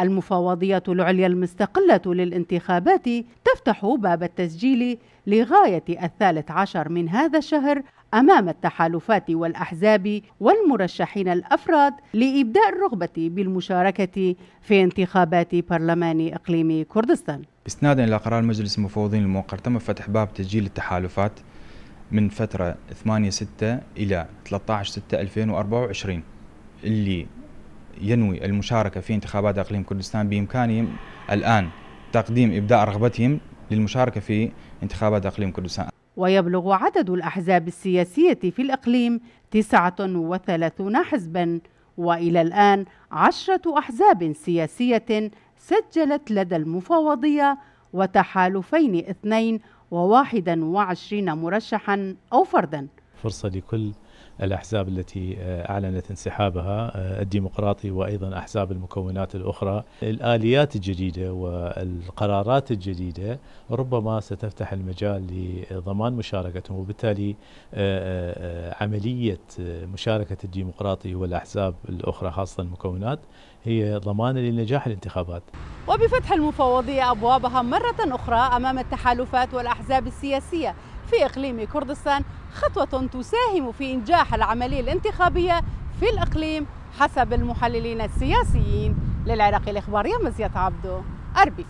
المفوضية العليا المستقلة للانتخابات تفتح باب التسجيل لغاية الثالث عشر من هذا الشهر أمام التحالفات والأحزاب والمرشحين الأفراد لإبداء الرغبة بالمشاركة في انتخابات برلمان إقليم كردستان استنادا إلى قرار مجلس المفوضين الموقر تم فتح باب تسجيل التحالفات من فترة 8/6 إلى 13/6/2024 اللي ينوي المشاركة في انتخابات أقليم كردستان بإمكانهم الآن تقديم إبداء رغبتهم للمشاركة في انتخابات أقليم كردستان ويبلغ عدد الأحزاب السياسية في الإقليم 39 حزبا وإلى الآن عشرة أحزاب سياسية سجلت لدى المفوضية وتحالفين اثنين وواحدا وعشرين مرشحا أو فردا فرصة لكل الأحزاب التي آه، أعلنت انسحابها آه، الديمقراطي وأيضا أحزاب المكونات الأخرى الآليات الجديدة والقرارات الجديدة ربما ستفتح المجال لضمان مشاركتهم وبالتالي آه، عملية مشاركة الديمقراطي والأحزاب الأخرى خاصة المكونات هي ضمان لنجاح الانتخابات وبفتح المفوضية أبوابها مرة أخرى أمام التحالفات والأحزاب السياسية في إقليم كردستان خطوة تساهم في إنجاح العملية الانتخابية في الإقليم حسب المحللين السياسيين للعراق الإخبارية مزيد عبدو أربي